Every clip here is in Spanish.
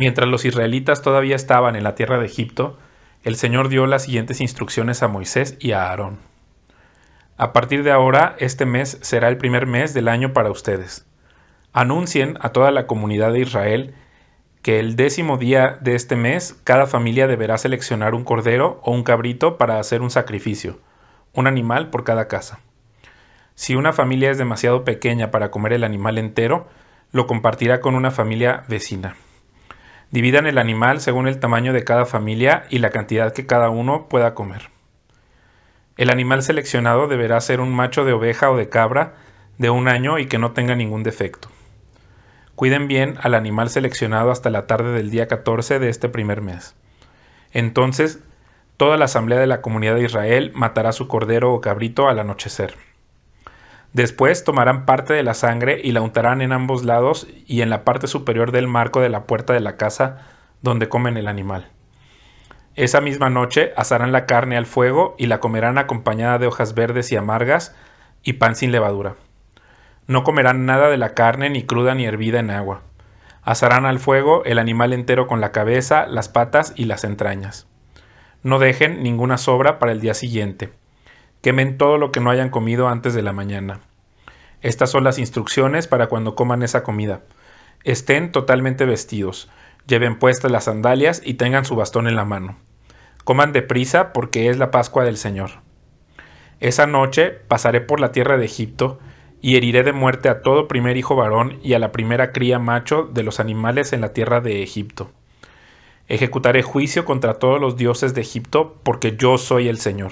Mientras los israelitas todavía estaban en la tierra de Egipto, el Señor dio las siguientes instrucciones a Moisés y a Aarón. A partir de ahora, este mes será el primer mes del año para ustedes. Anuncien a toda la comunidad de Israel que el décimo día de este mes cada familia deberá seleccionar un cordero o un cabrito para hacer un sacrificio, un animal por cada casa. Si una familia es demasiado pequeña para comer el animal entero, lo compartirá con una familia vecina. Dividan el animal según el tamaño de cada familia y la cantidad que cada uno pueda comer. El animal seleccionado deberá ser un macho de oveja o de cabra de un año y que no tenga ningún defecto. Cuiden bien al animal seleccionado hasta la tarde del día 14 de este primer mes. Entonces, toda la asamblea de la comunidad de Israel matará su cordero o cabrito al anochecer. Después tomarán parte de la sangre y la untarán en ambos lados y en la parte superior del marco de la puerta de la casa donde comen el animal. Esa misma noche asarán la carne al fuego y la comerán acompañada de hojas verdes y amargas y pan sin levadura. No comerán nada de la carne ni cruda ni hervida en agua. Asarán al fuego el animal entero con la cabeza, las patas y las entrañas. No dejen ninguna sobra para el día siguiente. Quemen todo lo que no hayan comido antes de la mañana. Estas son las instrucciones para cuando coman esa comida. Estén totalmente vestidos, lleven puestas las sandalias y tengan su bastón en la mano. Coman deprisa porque es la Pascua del Señor. Esa noche pasaré por la tierra de Egipto y heriré de muerte a todo primer hijo varón y a la primera cría macho de los animales en la tierra de Egipto. Ejecutaré juicio contra todos los dioses de Egipto, porque yo soy el Señor.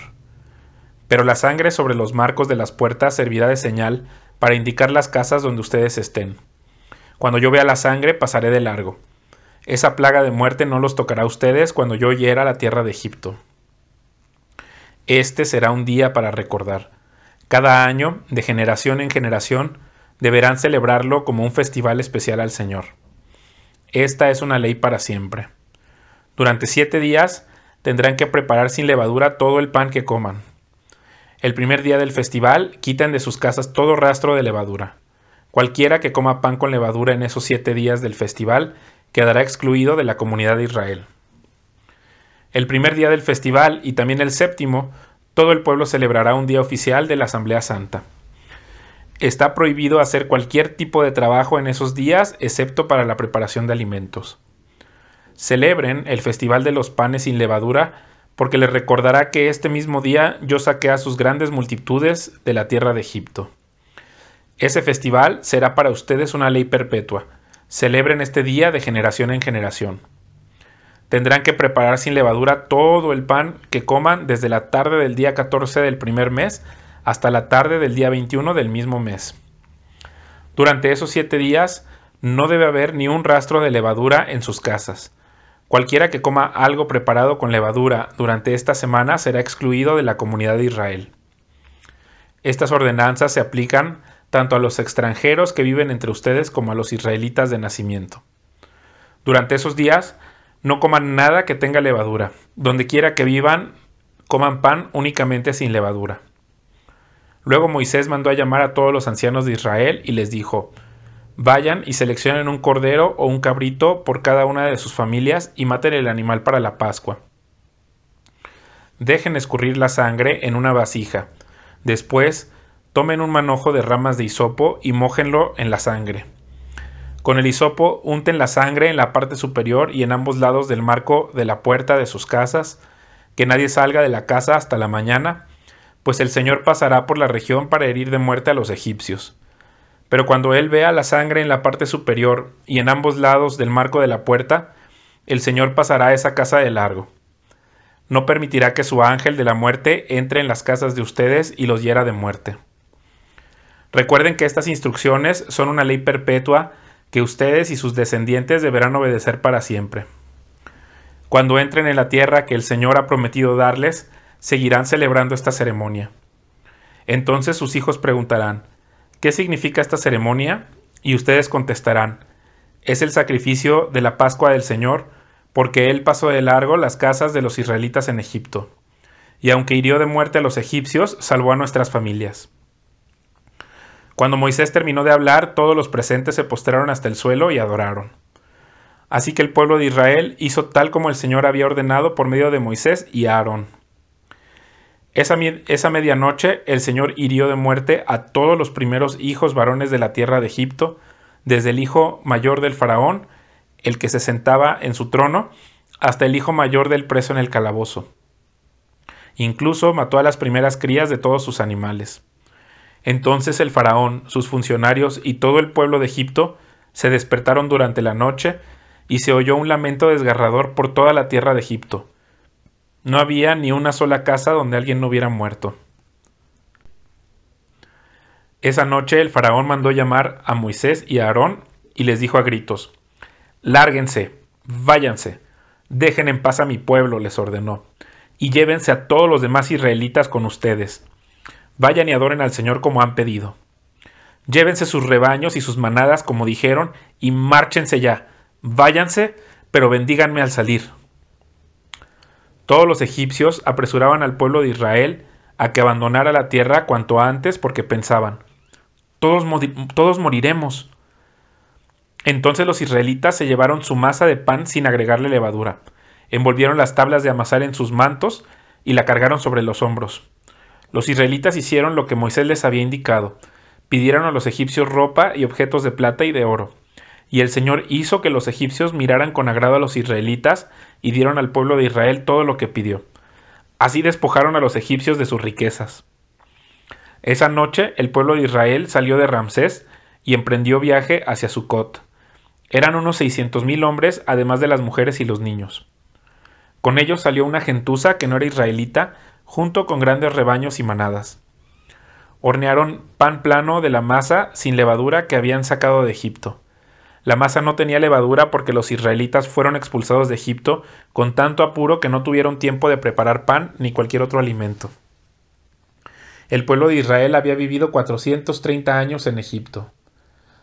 Pero la sangre sobre los marcos de las puertas servirá de señal para indicar las casas donde ustedes estén. Cuando yo vea la sangre, pasaré de largo. Esa plaga de muerte no los tocará a ustedes cuando yo hiera la tierra de Egipto. Este será un día para recordar. Cada año, de generación en generación, deberán celebrarlo como un festival especial al Señor. Esta es una ley para siempre. Durante siete días tendrán que preparar sin levadura todo el pan que coman, el primer día del festival quitan de sus casas todo rastro de levadura. Cualquiera que coma pan con levadura en esos siete días del festival quedará excluido de la comunidad de Israel. El primer día del festival y también el séptimo, todo el pueblo celebrará un día oficial de la Asamblea Santa. Está prohibido hacer cualquier tipo de trabajo en esos días excepto para la preparación de alimentos. Celebren el Festival de los Panes sin Levadura porque les recordará que este mismo día yo saqué a sus grandes multitudes de la tierra de Egipto. Ese festival será para ustedes una ley perpetua. Celebren este día de generación en generación. Tendrán que preparar sin levadura todo el pan que coman desde la tarde del día 14 del primer mes hasta la tarde del día 21 del mismo mes. Durante esos siete días no debe haber ni un rastro de levadura en sus casas Cualquiera que coma algo preparado con levadura durante esta semana será excluido de la comunidad de Israel. Estas ordenanzas se aplican tanto a los extranjeros que viven entre ustedes como a los israelitas de nacimiento. Durante esos días, no coman nada que tenga levadura. Donde quiera que vivan, coman pan únicamente sin levadura. Luego Moisés mandó a llamar a todos los ancianos de Israel y les dijo, Vayan y seleccionen un cordero o un cabrito por cada una de sus familias y maten el animal para la Pascua. Dejen escurrir la sangre en una vasija. Después, tomen un manojo de ramas de hisopo y mójenlo en la sangre. Con el hisopo unten la sangre en la parte superior y en ambos lados del marco de la puerta de sus casas, que nadie salga de la casa hasta la mañana, pues el Señor pasará por la región para herir de muerte a los egipcios. Pero cuando él vea la sangre en la parte superior y en ambos lados del marco de la puerta, el Señor pasará a esa casa de largo. No permitirá que su ángel de la muerte entre en las casas de ustedes y los hiera de muerte. Recuerden que estas instrucciones son una ley perpetua que ustedes y sus descendientes deberán obedecer para siempre. Cuando entren en la tierra que el Señor ha prometido darles, seguirán celebrando esta ceremonia. Entonces sus hijos preguntarán, ¿Qué significa esta ceremonia? Y ustedes contestarán, es el sacrificio de la Pascua del Señor, porque Él pasó de largo las casas de los israelitas en Egipto, y aunque hirió de muerte a los egipcios, salvó a nuestras familias. Cuando Moisés terminó de hablar, todos los presentes se postraron hasta el suelo y adoraron. Así que el pueblo de Israel hizo tal como el Señor había ordenado por medio de Moisés y Aarón. Esa, esa, medianoche el Señor hirió de muerte a todos los primeros hijos varones de la tierra de Egipto, desde el hijo mayor del faraón, el que se sentaba en su trono, hasta el hijo mayor del preso en el calabozo. Incluso mató a las primeras crías de todos sus animales. Entonces el faraón, sus funcionarios y todo el pueblo de Egipto se despertaron durante la noche y se oyó un lamento desgarrador por toda la tierra de Egipto no había ni una sola casa donde alguien no hubiera muerto. Esa noche el faraón mandó llamar a Moisés y a Aarón y les dijo a gritos, Lárguense, váyanse, dejen en paz a mi pueblo, les ordenó, y llévense a todos los demás israelitas con ustedes. Vayan y adoren al Señor como han pedido. Llévense sus rebaños y sus manadas como dijeron, y márchense ya, váyanse, pero bendíganme al salir. Todos los egipcios apresuraban al pueblo de Israel a que abandonara la tierra cuanto antes porque pensaban, todos, todos moriremos. Entonces los israelitas se llevaron su masa de pan sin agregarle levadura, envolvieron las tablas de amasar en sus mantos y la cargaron sobre los hombros. Los israelitas hicieron lo que Moisés les había indicado, pidieron a los egipcios ropa y objetos de plata y de oro. Y el Señor hizo que los egipcios miraran con agrado a los israelitas y dieron al pueblo de Israel todo lo que pidió. Así despojaron a los egipcios de sus riquezas. Esa noche el pueblo de Israel salió de Ramsés y emprendió viaje hacia Sucot. Eran unos seiscientos mil hombres, además de las mujeres y los niños. Con ellos salió una gentuza que no era israelita, junto con grandes rebaños y manadas. Hornearon pan plano de la masa sin levadura que habían sacado de Egipto. La masa no tenía levadura porque los israelitas fueron expulsados de Egipto con tanto apuro que no tuvieron tiempo de preparar pan ni cualquier otro alimento. El pueblo de Israel había vivido 430 años en Egipto.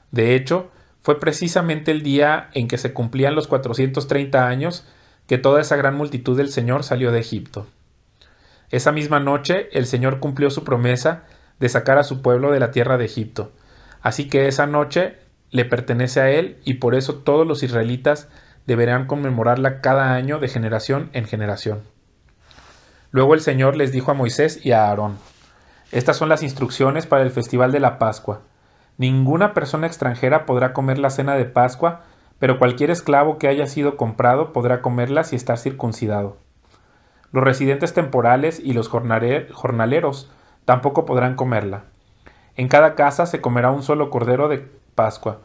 De hecho, fue precisamente el día en que se cumplían los 430 años que toda esa gran multitud del Señor salió de Egipto. Esa misma noche el Señor cumplió su promesa de sacar a su pueblo de la tierra de Egipto. Así que esa noche le pertenece a él y por eso todos los israelitas deberán conmemorarla cada año de generación en generación. Luego el Señor les dijo a Moisés y a Aarón, Estas son las instrucciones para el festival de la Pascua. Ninguna persona extranjera podrá comer la cena de Pascua, pero cualquier esclavo que haya sido comprado podrá comerla si está circuncidado. Los residentes temporales y los jornaleros tampoco podrán comerla. En cada casa se comerá un solo cordero de Pascua.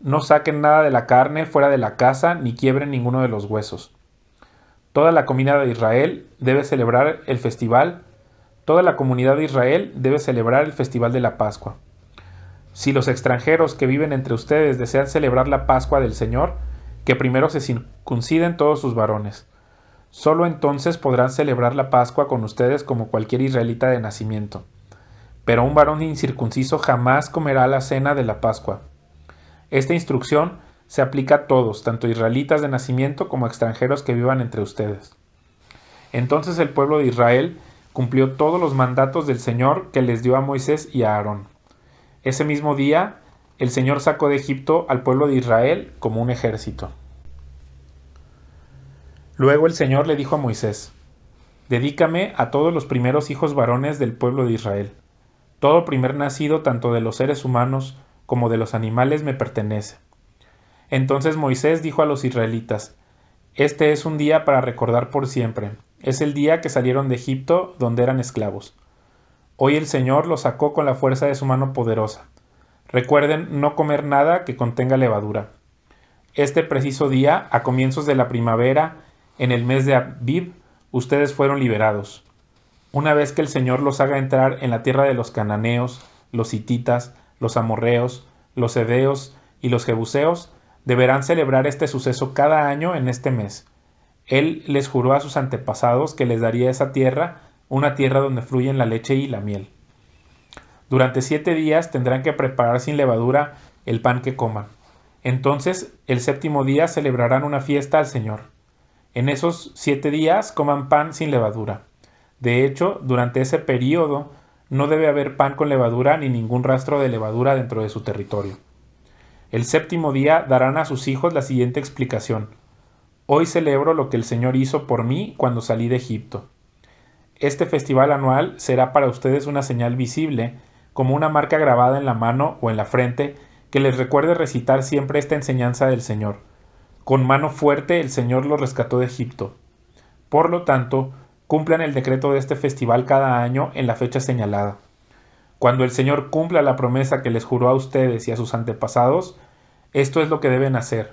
No saquen nada de la carne fuera de la casa, ni quiebren ninguno de los huesos. Toda la comida de Israel debe celebrar el festival. Toda la comunidad de Israel debe celebrar el festival de la Pascua. Si los extranjeros que viven entre ustedes desean celebrar la Pascua del Señor, que primero se circunciden todos sus varones. Solo entonces podrán celebrar la Pascua con ustedes como cualquier israelita de nacimiento pero un varón incircunciso jamás comerá la cena de la Pascua. Esta instrucción se aplica a todos, tanto israelitas de nacimiento como extranjeros que vivan entre ustedes. Entonces el pueblo de Israel cumplió todos los mandatos del Señor que les dio a Moisés y a Aarón. Ese mismo día, el Señor sacó de Egipto al pueblo de Israel como un ejército. Luego el Señor le dijo a Moisés, Dedícame a todos los primeros hijos varones del pueblo de Israel, todo primer nacido, tanto de los seres humanos como de los animales, me pertenece. Entonces Moisés dijo a los israelitas, Este es un día para recordar por siempre, es el día que salieron de Egipto donde eran esclavos. Hoy el Señor los sacó con la fuerza de su mano poderosa. Recuerden no comer nada que contenga levadura. Este preciso día, a comienzos de la primavera, en el mes de Abib, ustedes fueron liberados una vez que el Señor los haga entrar en la tierra de los cananeos, los hititas, los amorreos, los hedeos y los jebuseos, deberán celebrar este suceso cada año en este mes. Él les juró a sus antepasados que les daría esa tierra, una tierra donde fluyen la leche y la miel. Durante siete días tendrán que preparar sin levadura el pan que coman. Entonces, el séptimo día celebrarán una fiesta al Señor. En esos siete días coman pan sin levadura. De hecho, durante ese periodo no debe haber pan con levadura ni ningún rastro de levadura dentro de su territorio. El séptimo día darán a sus hijos la siguiente explicación. Hoy celebro lo que el Señor hizo por mí cuando salí de Egipto. Este festival anual será para ustedes una señal visible, como una marca grabada en la mano o en la frente, que les recuerde recitar siempre esta enseñanza del Señor. Con mano fuerte el Señor lo rescató de Egipto. Por lo tanto, cumplan el decreto de este festival cada año en la fecha señalada. Cuando el Señor cumpla la promesa que les juró a ustedes y a sus antepasados, esto es lo que deben hacer.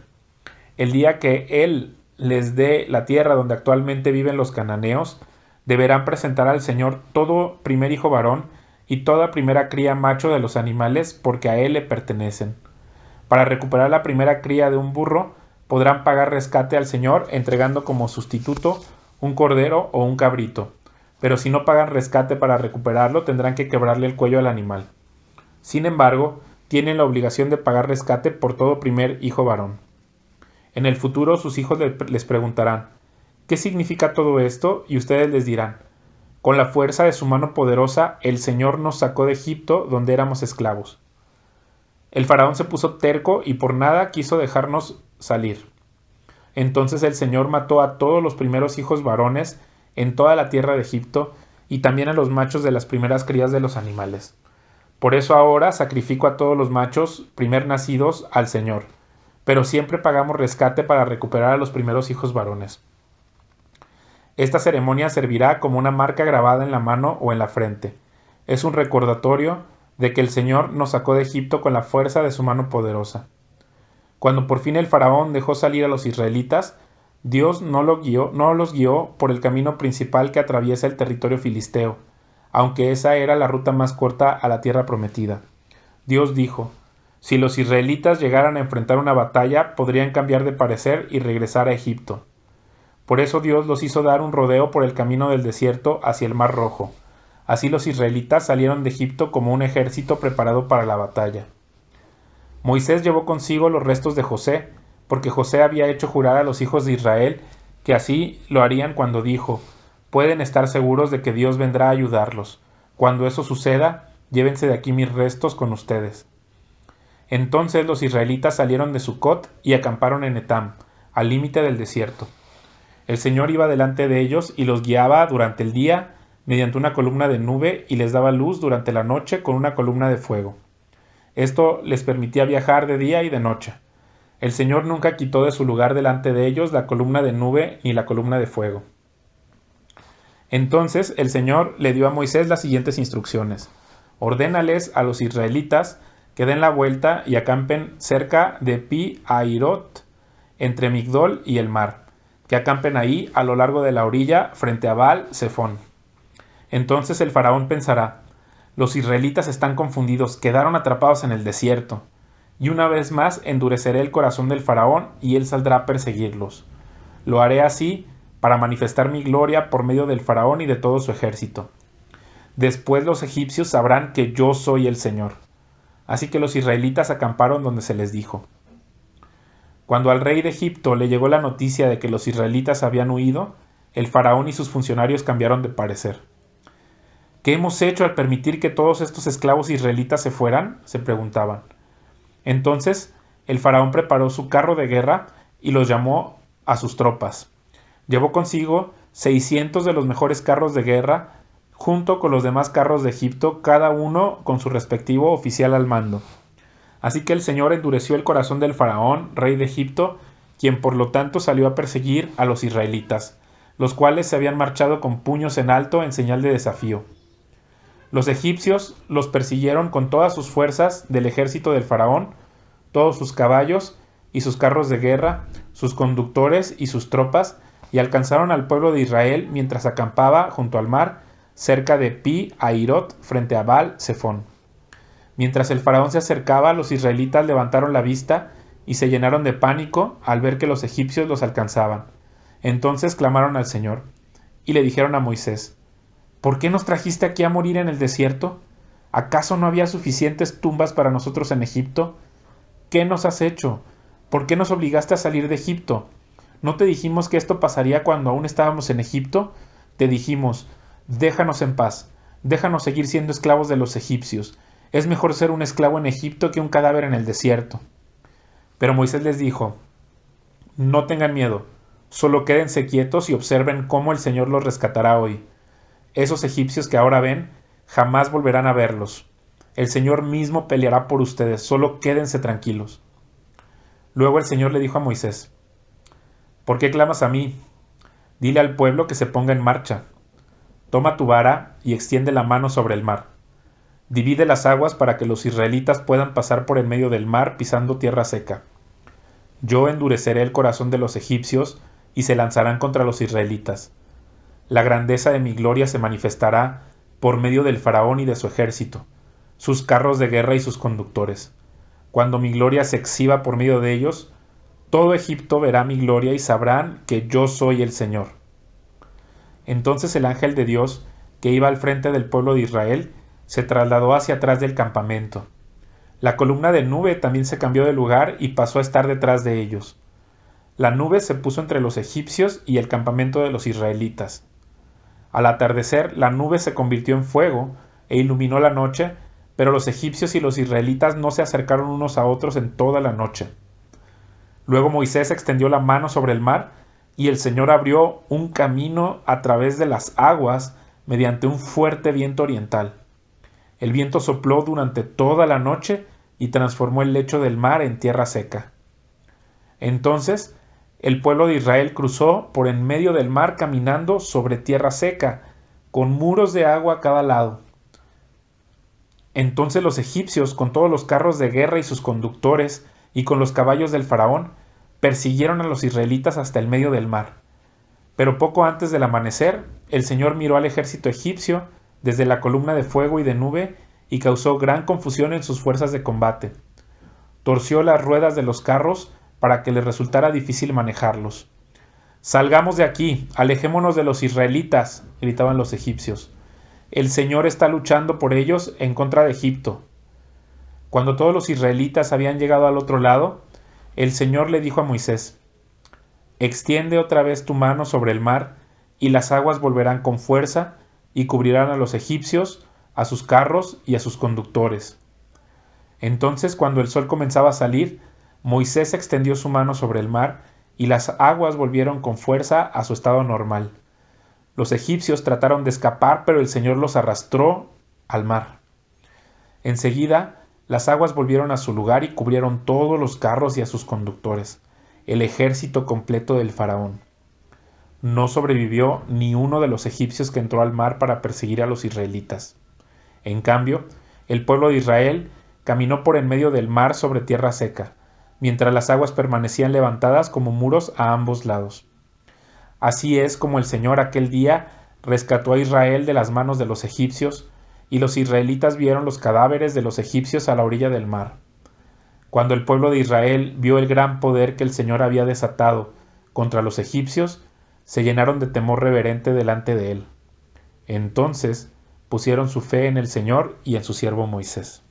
El día que Él les dé la tierra donde actualmente viven los cananeos, deberán presentar al Señor todo primer hijo varón y toda primera cría macho de los animales, porque a Él le pertenecen. Para recuperar la primera cría de un burro, podrán pagar rescate al Señor entregando como sustituto un cordero o un cabrito, pero si no pagan rescate para recuperarlo tendrán que quebrarle el cuello al animal. Sin embargo, tienen la obligación de pagar rescate por todo primer hijo varón. En el futuro sus hijos les preguntarán, ¿qué significa todo esto? Y ustedes les dirán, con la fuerza de su mano poderosa el Señor nos sacó de Egipto donde éramos esclavos. El faraón se puso terco y por nada quiso dejarnos salir. Entonces el Señor mató a todos los primeros hijos varones en toda la tierra de Egipto, y también a los machos de las primeras crías de los animales. Por eso ahora sacrifico a todos los machos primer nacidos al Señor, pero siempre pagamos rescate para recuperar a los primeros hijos varones. Esta ceremonia servirá como una marca grabada en la mano o en la frente. Es un recordatorio de que el Señor nos sacó de Egipto con la fuerza de su mano poderosa. Cuando por fin el faraón dejó salir a los israelitas, Dios no, lo guió, no los guió por el camino principal que atraviesa el territorio filisteo, aunque esa era la ruta más corta a la tierra prometida. Dios dijo, si los israelitas llegaran a enfrentar una batalla, podrían cambiar de parecer y regresar a Egipto. Por eso Dios los hizo dar un rodeo por el camino del desierto hacia el Mar Rojo. Así los israelitas salieron de Egipto como un ejército preparado para la batalla. Moisés llevó consigo los restos de José, porque José había hecho jurar a los hijos de Israel que así lo harían cuando dijo, pueden estar seguros de que Dios vendrá a ayudarlos. Cuando eso suceda, llévense de aquí mis restos con ustedes. Entonces los israelitas salieron de Sucot y acamparon en Etam, al límite del desierto. El Señor iba delante de ellos y los guiaba durante el día mediante una columna de nube y les daba luz durante la noche con una columna de fuego. Esto les permitía viajar de día y de noche. El Señor nunca quitó de su lugar delante de ellos la columna de nube ni la columna de fuego. Entonces el Señor le dio a Moisés las siguientes instrucciones. Ordénales a los israelitas que den la vuelta y acampen cerca de Pi Airot, entre Migdol y el mar, que acampen ahí a lo largo de la orilla frente a Baal Zephon. Entonces el faraón pensará, los israelitas están confundidos, quedaron atrapados en el desierto. Y una vez más endureceré el corazón del faraón y él saldrá a perseguirlos. Lo haré así para manifestar mi gloria por medio del faraón y de todo su ejército. Después los egipcios sabrán que yo soy el Señor. Así que los israelitas acamparon donde se les dijo. Cuando al rey de Egipto le llegó la noticia de que los israelitas habían huido, el faraón y sus funcionarios cambiaron de parecer. ¿Qué hemos hecho al permitir que todos estos esclavos israelitas se fueran? se preguntaban. Entonces el faraón preparó su carro de guerra y los llamó a sus tropas. Llevó consigo 600 de los mejores carros de guerra, junto con los demás carros de Egipto, cada uno con su respectivo oficial al mando. Así que el Señor endureció el corazón del faraón, rey de Egipto, quien por lo tanto salió a perseguir a los israelitas, los cuales se habían marchado con puños en alto en señal de desafío. Los egipcios los persiguieron con todas sus fuerzas del ejército del faraón, todos sus caballos y sus carros de guerra, sus conductores y sus tropas, y alcanzaron al pueblo de Israel mientras acampaba junto al mar, cerca de Pi Airot, frente a Baal Zephon. Mientras el faraón se acercaba, los israelitas levantaron la vista y se llenaron de pánico al ver que los egipcios los alcanzaban. Entonces clamaron al Señor y le dijeron a Moisés, ¿Por qué nos trajiste aquí a morir en el desierto? ¿Acaso no había suficientes tumbas para nosotros en Egipto? ¿Qué nos has hecho? ¿Por qué nos obligaste a salir de Egipto? ¿No te dijimos que esto pasaría cuando aún estábamos en Egipto? Te dijimos, déjanos en paz, déjanos seguir siendo esclavos de los egipcios. Es mejor ser un esclavo en Egipto que un cadáver en el desierto. Pero Moisés les dijo, no tengan miedo, solo quédense quietos y observen cómo el Señor los rescatará hoy esos egipcios que ahora ven, jamás volverán a verlos. El Señor mismo peleará por ustedes, solo quédense tranquilos. Luego el Señor le dijo a Moisés, ¿Por qué clamas a mí? Dile al pueblo que se ponga en marcha. Toma tu vara y extiende la mano sobre el mar. Divide las aguas para que los israelitas puedan pasar por el medio del mar pisando tierra seca. Yo endureceré el corazón de los egipcios y se lanzarán contra los israelitas. La grandeza de mi gloria se manifestará por medio del faraón y de su ejército, sus carros de guerra y sus conductores. Cuando mi gloria se exhiba por medio de ellos, todo Egipto verá mi gloria y sabrán que yo soy el Señor. Entonces el ángel de Dios, que iba al frente del pueblo de Israel, se trasladó hacia atrás del campamento. La columna de nube también se cambió de lugar y pasó a estar detrás de ellos. La nube se puso entre los egipcios y el campamento de los israelitas. Al atardecer, la nube se convirtió en fuego e iluminó la noche, pero los egipcios y los israelitas no se acercaron unos a otros en toda la noche. Luego Moisés extendió la mano sobre el mar, y el Señor abrió un camino a través de las aguas mediante un fuerte viento oriental. El viento sopló durante toda la noche y transformó el lecho del mar en tierra seca. Entonces el pueblo de Israel cruzó por en medio del mar caminando sobre tierra seca, con muros de agua a cada lado. Entonces los egipcios, con todos los carros de guerra y sus conductores, y con los caballos del faraón, persiguieron a los israelitas hasta el medio del mar. Pero poco antes del amanecer, el Señor miró al ejército egipcio desde la columna de fuego y de nube y causó gran confusión en sus fuerzas de combate. Torció las ruedas de los carros para que les resultara difícil manejarlos. Salgamos de aquí, alejémonos de los israelitas, gritaban los egipcios. El Señor está luchando por ellos en contra de Egipto. Cuando todos los israelitas habían llegado al otro lado, el Señor le dijo a Moisés, Extiende otra vez tu mano sobre el mar, y las aguas volverán con fuerza, y cubrirán a los egipcios, a sus carros y a sus conductores. Entonces cuando el sol comenzaba a salir, Moisés extendió su mano sobre el mar, y las aguas volvieron con fuerza a su estado normal. Los egipcios trataron de escapar, pero el Señor los arrastró al mar. Enseguida, las aguas volvieron a su lugar y cubrieron todos los carros y a sus conductores, el ejército completo del faraón. No sobrevivió ni uno de los egipcios que entró al mar para perseguir a los israelitas. En cambio, el pueblo de Israel caminó por en medio del mar sobre tierra seca, mientras las aguas permanecían levantadas como muros a ambos lados. Así es como el Señor aquel día rescató a Israel de las manos de los egipcios, y los israelitas vieron los cadáveres de los egipcios a la orilla del mar. Cuando el pueblo de Israel vio el gran poder que el Señor había desatado contra los egipcios, se llenaron de temor reverente delante de él. Entonces pusieron su fe en el Señor y en su siervo Moisés.